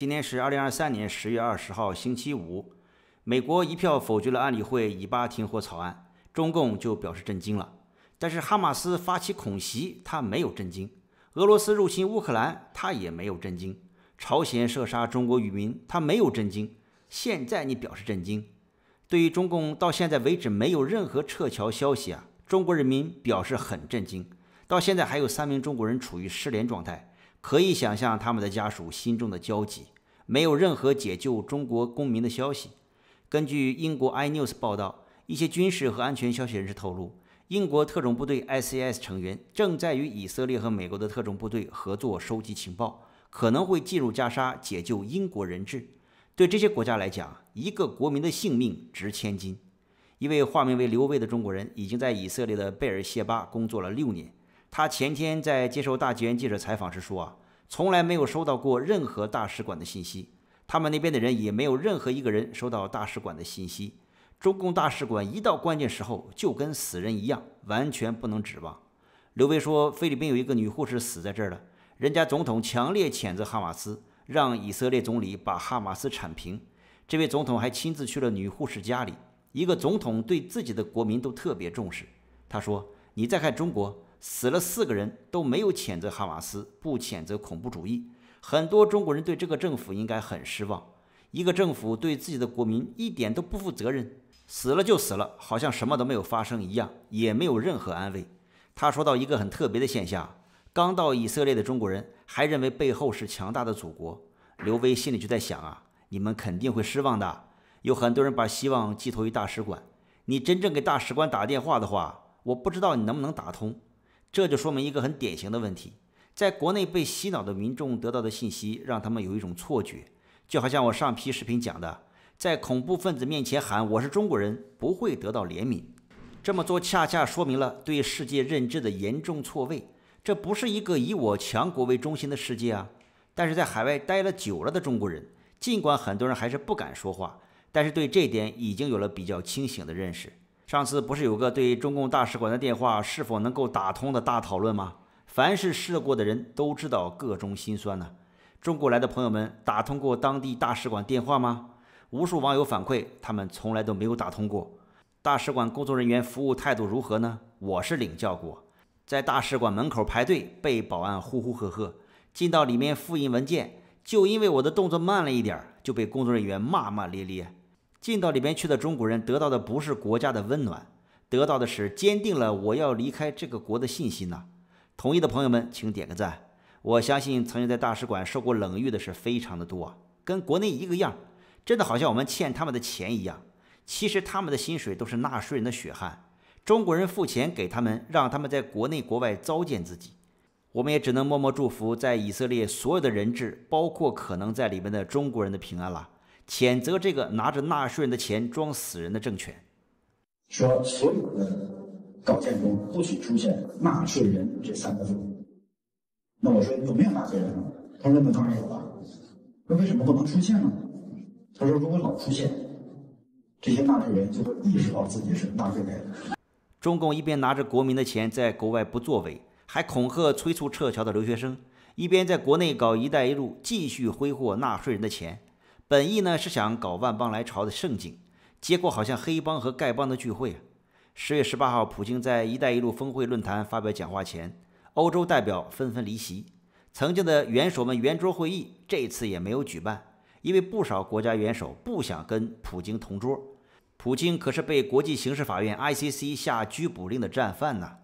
今天是二零二三年十月二十号星期五，美国一票否决了安理会以巴停火草案，中共就表示震惊了。但是哈马斯发起恐袭，他没有震惊；俄罗斯入侵乌克兰，他也没有震惊；朝鲜射杀中国渔民，他没有震惊。现在你表示震惊，对于中共到现在为止没有任何撤侨消息啊，中国人民表示很震惊。到现在还有三名中国人处于失联状态。可以想象他们的家属心中的焦急，没有任何解救中国公民的消息。根据英国 iNews 报道，一些军事和安全消息人士透露，英国特种部队 （SAS） 成员正在与以色列和美国的特种部队合作收集情报，可能会进入加沙解救英国人质。对这些国家来讲，一个国民的性命值千金。一位化名为刘卫的中国人已经在以色列的贝尔谢巴工作了六年。他前天在接受《大纪元》记者采访时说：“啊，从来没有收到过任何大使馆的信息，他们那边的人也没有任何一个人收到大使馆的信息。中共大使馆一到关键时候就跟死人一样，完全不能指望。”刘威说：“菲律宾有一个女护士死在这儿了，人家总统强烈谴责哈马斯，让以色列总理把哈马斯铲平。这位总统还亲自去了女护士家里。一个总统对自己的国民都特别重视。”他说：“你再看中国。”死了四个人都没有谴责哈马斯，不谴责恐怖主义，很多中国人对这个政府应该很失望。一个政府对自己的国民一点都不负责任，死了就死了，好像什么都没有发生一样，也没有任何安慰。他说到一个很特别的现象，刚到以色列的中国人还认为背后是强大的祖国。刘威心里就在想啊，你们肯定会失望的。有很多人把希望寄托于大使馆，你真正给大使馆打电话的话，我不知道你能不能打通。这就说明一个很典型的问题，在国内被洗脑的民众得到的信息，让他们有一种错觉，就好像我上批视频讲的，在恐怖分子面前喊我是中国人不会得到怜悯，这么做恰恰说明了对世界认知的严重错位。这不是一个以我强国为中心的世界啊！但是在海外待了久了的中国人，尽管很多人还是不敢说话，但是对这点已经有了比较清醒的认识。上次不是有个对中共大使馆的电话是否能够打通的大讨论吗？凡是试过的人，都知道各中心酸呢。中国来的朋友们，打通过当地大使馆电话吗？无数网友反馈，他们从来都没有打通过。大使馆工作人员服务态度如何呢？我是领教过，在大使馆门口排队，被保安呼呼喝喝；进到里面复印文件，就因为我的动作慢了一点，就被工作人员骂骂咧咧。进到里面去的中国人得到的不是国家的温暖，得到的是坚定了我要离开这个国的信心呐！同意的朋友们，请点个赞。我相信曾经在大使馆受过冷遇的是非常的多，跟国内一个样，真的好像我们欠他们的钱一样。其实他们的薪水都是纳税人的血汗，中国人付钱给他们，让他们在国内国外糟践自己，我们也只能默默祝福在以色列所有的人质，包括可能在里面的中国人的平安了。谴责这个拿着纳税人的钱装死人的政权。说所有的稿件中不许出现“纳税人”这三个字。那我说有没有纳税人？他说那当然有啊。那为什么不能出现呢？他说如果老出现，这些纳税人就会意识到自己是纳税人的。中共一边拿着国民的钱在国外不作为，还恐吓催促撤侨的留学生；一边在国内搞“一带一路”，继续挥霍纳税人的钱。本意呢是想搞万邦来朝的盛景，结果好像黑帮和丐帮的聚会。十月十八号，普京在“一带一路”峰会论坛发表讲话前，欧洲代表纷纷离席。曾经的元首们圆桌会议这次也没有举办，因为不少国家元首不想跟普京同桌。普京可是被国际刑事法院 （ICC） 下拘捕令的战犯呐。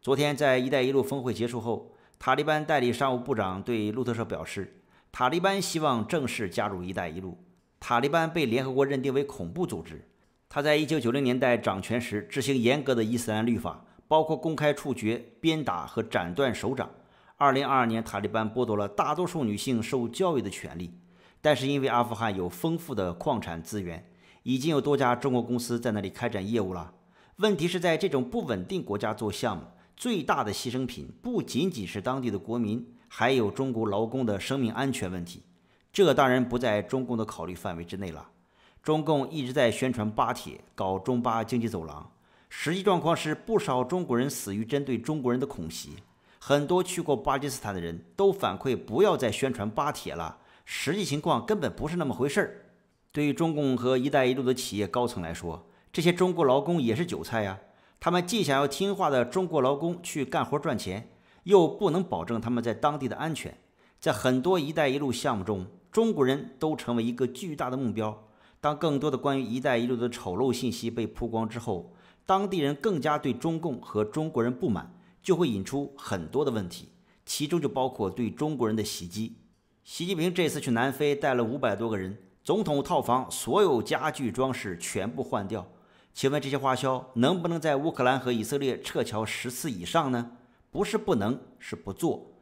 昨天在“一带一路”峰会结束后，塔利班代理商务部长对路透社表示。塔利班希望正式加入“一带一路”。塔利班被联合国认定为恐怖组织。他在1990年代掌权时，执行严格的伊斯兰律法，包括公开处决、鞭打和斩断手掌。2022年，塔利班剥夺了大多数女性受教育的权利。但是，因为阿富汗有丰富的矿产资源，已经有多家中国公司在那里开展业务了。问题是，在这种不稳定国家做项目，最大的牺牲品不仅仅是当地的国民。还有中国劳工的生命安全问题，这当然不在中共的考虑范围之内了。中共一直在宣传巴铁，搞中巴经济走廊，实际状况是不少中国人死于针对中国人的恐袭。很多去过巴基斯坦的人都反馈不要再宣传巴铁了，实际情况根本不是那么回事儿。对于中共和“一带一路”的企业高层来说，这些中国劳工也是韭菜呀，他们既想要听话的中国劳工去干活赚钱。又不能保证他们在当地的安全。在很多“一带一路”项目中，中国人都成为一个巨大的目标。当更多的关于“一带一路”的丑陋信息被曝光之后，当地人更加对中共和中国人不满，就会引出很多的问题，其中就包括对中国人的袭击。习近平这次去南非带了五百多个人，总统套房所有家具装饰全部换掉。请问这些花销能不能在乌克兰和以色列撤侨十次以上呢？不是不能，是不做。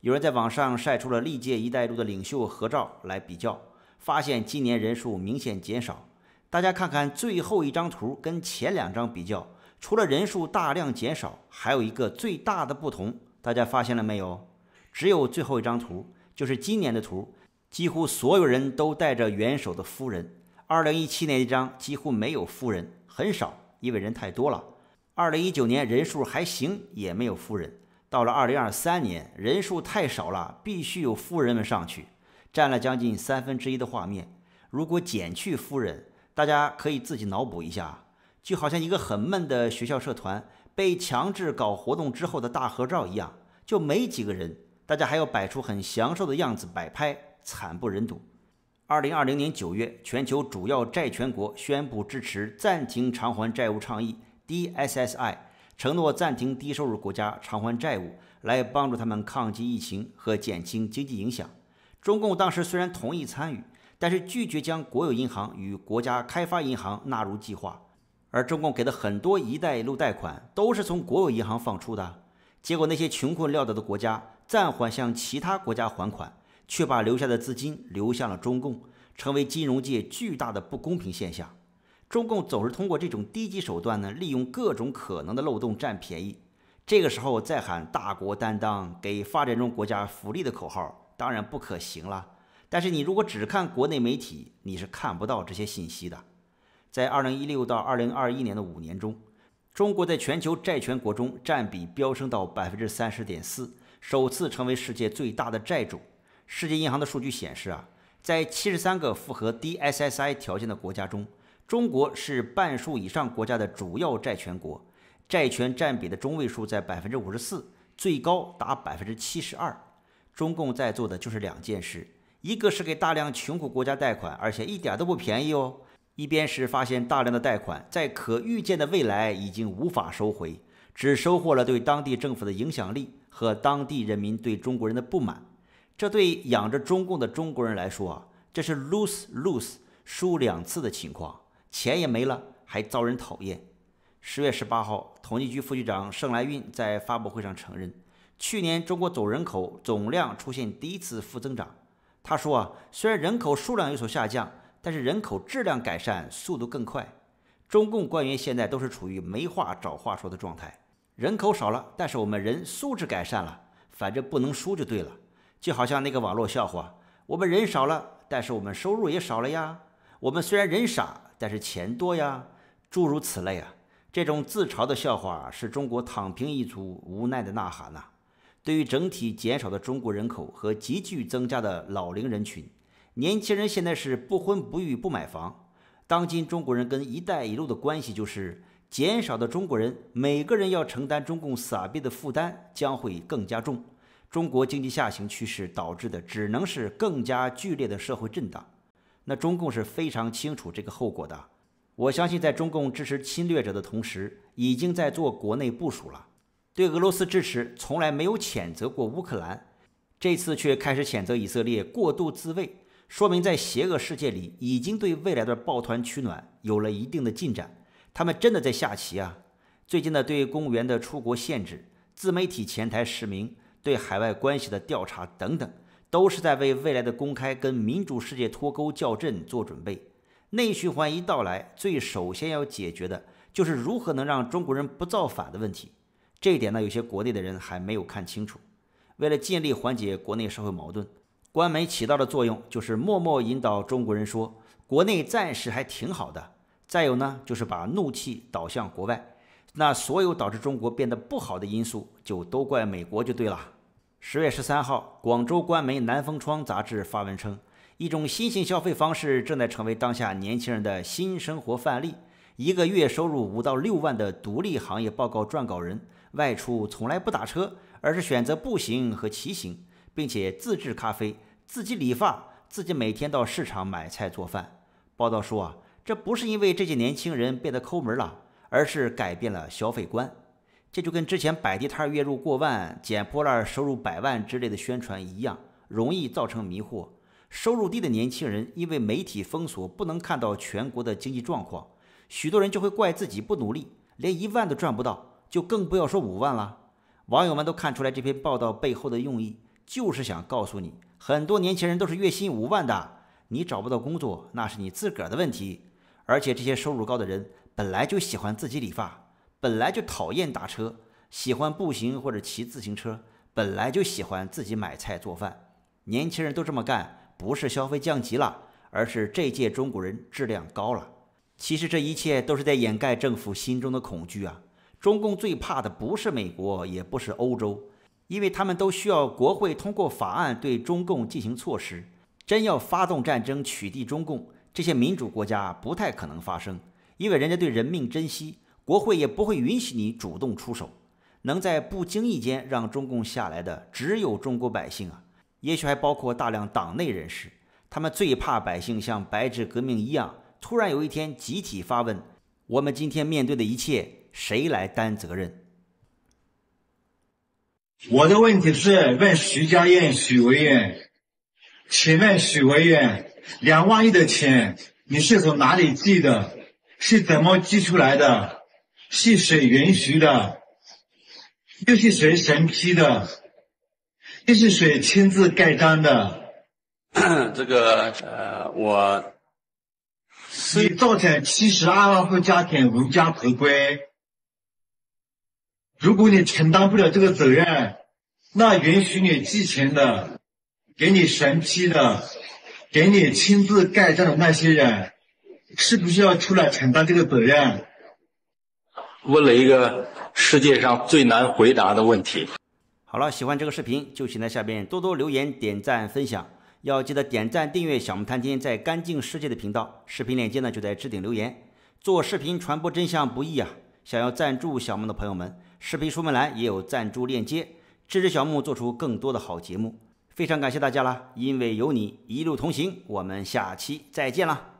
有人在网上晒出了历届“一带一路”的领袖合照来比较，发现今年人数明显减少。大家看看最后一张图跟前两张比较，除了人数大量减少，还有一个最大的不同，大家发现了没有？只有最后一张图，就是今年的图，几乎所有人都带着元首的夫人。二零一七年一张几乎没有夫人，很少，因为人太多了。二零一九年人数还行，也没有夫人。到了二零二三年，人数太少了，必须有夫人们上去，占了将近三分之一的画面。如果减去夫人，大家可以自己脑补一下，就好像一个很闷的学校社团被强制搞活动之后的大合照一样，就没几个人，大家还要摆出很享受的样子摆拍，惨不忍睹。二零二零年九月，全球主要债权国宣布支持暂停偿还债务倡议。DSSI 承诺暂停低收入国家偿还债务，来帮助他们抗击疫情和减轻经济影响。中共当时虽然同意参与，但是拒绝将国有银行与国家开发银行纳入计划。而中共给的很多“一带一路”贷款都是从国有银行放出的。结果，那些穷困潦倒的国家暂缓向其他国家还款，却把留下的资金流向了中共，成为金融界巨大的不公平现象。中共总是通过这种低级手段呢，利用各种可能的漏洞占便宜。这个时候再喊大国担当、给发展中国家福利的口号，当然不可行了。但是你如果只看国内媒体，你是看不到这些信息的。在二零一六到二零二一年的五年中，中国在全球债权国中占比飙升到百分之三十点四，首次成为世界最大的债主。世界银行的数据显示啊，在七十三个符合 DSI 条件的国家中，中国是半数以上国家的主要债权国，债权占比的中位数在百分之五十四，最高达百分之七十二。中共在做的就是两件事，一个是给大量穷苦国家贷款，而且一点都不便宜哦。一边是发现大量的贷款在可预见的未来已经无法收回，只收获了对当地政府的影响力和当地人民对中国人的不满。这对养着中共的中国人来说啊，这是 lose lose 输两次的情况。钱也没了，还遭人讨厌。十月十八号，统计局副局长盛来运在发布会上承认，去年中国总人口总量出现第一次负增长。他说啊，虽然人口数量有所下降，但是人口质量改善速度更快。中共官员现在都是处于没话找话说的状态。人口少了，但是我们人素质改善了，反正不能输就对了。就好像那个网络笑话，我们人少了，但是我们收入也少了呀。我们虽然人傻。但是钱多呀，诸如此类啊，这种自嘲的笑话是中国躺平一族无奈的呐喊呐。对于整体减少的中国人口和急剧增加的老龄人群，年轻人现在是不婚不育不买房。当今中国人跟“一带一路”的关系就是：减少的中国人，每个人要承担中共撒币的负担将会更加重。中国经济下行趋势导致的，只能是更加剧烈的社会震荡。那中共是非常清楚这个后果的。我相信，在中共支持侵略者的同时，已经在做国内部署了。对俄罗斯支持从来没有谴责过乌克兰，这次却开始谴责以色列过度自卫，说明在邪恶世界里已经对未来的抱团取暖有了一定的进展。他们真的在下棋啊！最近呢，对公务员的出国限制、自媒体前台实名、对海外关系的调查等等。都是在为未来的公开跟民主世界脱钩校正做准备。内循环一到来，最首先要解决的就是如何能让中国人不造反的问题。这一点呢，有些国内的人还没有看清楚。为了尽力缓解国内社会矛盾，官媒起到的作用就是默默引导中国人说，国内暂时还挺好的。再有呢，就是把怒气导向国外，那所有导致中国变得不好的因素，就都怪美国就对了。十月十三号，广州官媒《南风窗》杂志发文称，一种新型消费方式正在成为当下年轻人的新生活范例。一个月收入五到六万的独立行业报告撰稿人，外出从来不打车，而是选择步行和骑行，并且自制咖啡、自己理发、自己每天到市场买菜做饭。报道说啊，这不是因为这些年轻人变得抠门了，而是改变了消费观。这就跟之前摆地摊月入过万、捡破烂收入百万之类的宣传一样，容易造成迷惑。收入低的年轻人因为媒体封锁，不能看到全国的经济状况，许多人就会怪自己不努力，连一万都赚不到，就更不要说五万了。网友们都看出来这篇报道背后的用意，就是想告诉你，很多年轻人都是月薪五万的，你找不到工作，那是你自个儿的问题。而且这些收入高的人本来就喜欢自己理发。本来就讨厌打车，喜欢步行或者骑自行车。本来就喜欢自己买菜做饭。年轻人都这么干，不是消费降级了，而是这届中国人质量高了。其实这一切都是在掩盖政府心中的恐惧啊！中共最怕的不是美国，也不是欧洲，因为他们都需要国会通过法案对中共进行措施。真要发动战争取缔中共，这些民主国家不太可能发生，因为人家对人命珍惜。国会也不会允许你主动出手。能在不经意间让中共下来的，只有中国百姓啊，也许还包括大量党内人士。他们最怕百姓像白纸革命一样，突然有一天集体发问：我们今天面对的一切，谁来担责任？我的问题是问徐家印、许维远，请问许维远两万亿的钱你是从哪里寄的？是怎么寄出来的？是谁允许的？又是谁审批的？又是谁亲自盖章的？这个呃，我是造成七十二万户家庭无家可归。如果你承担不了这个责任，那允许你寄钱的、给你审批的、给你亲自盖章的那些人，是不是要出来承担这个责任？问了一个世界上最难回答的问题。好了，喜欢这个视频就请在下边多多留言、点赞、分享。要记得点赞、订阅“小木探天在干净世界”的频道。视频链接呢就在置顶留言。做视频传播真相不易啊！想要赞助小木的朋友们，视频说明栏也有赞助链接，支持小木做出更多的好节目。非常感谢大家啦，因为有你一路同行。我们下期再见啦。